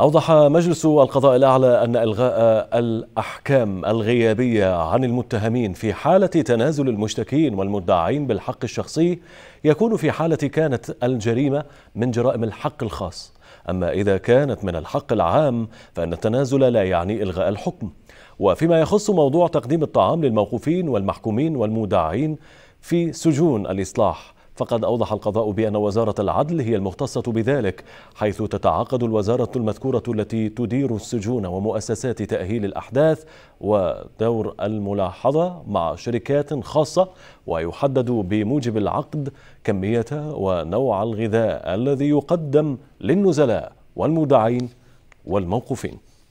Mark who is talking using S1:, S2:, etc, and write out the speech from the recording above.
S1: أوضح مجلس القضاء الأعلى أن إلغاء الأحكام الغيابية عن المتهمين في حالة تنازل المشتكين والمدعين بالحق الشخصي يكون في حالة كانت الجريمة من جرائم الحق الخاص أما إذا كانت من الحق العام فإن التنازل لا يعني إلغاء الحكم وفيما يخص موضوع تقديم الطعام للموقوفين والمحكومين والمودعين في سجون الإصلاح فقد أوضح القضاء بأن وزارة العدل هي المختصة بذلك حيث تتعاقد الوزارة المذكورة التي تدير السجون ومؤسسات تأهيل الأحداث ودور الملاحظة مع شركات خاصة ويحدد بموجب العقد كمية ونوع الغذاء الذي يقدم للنزلاء والمودعين والموقوفين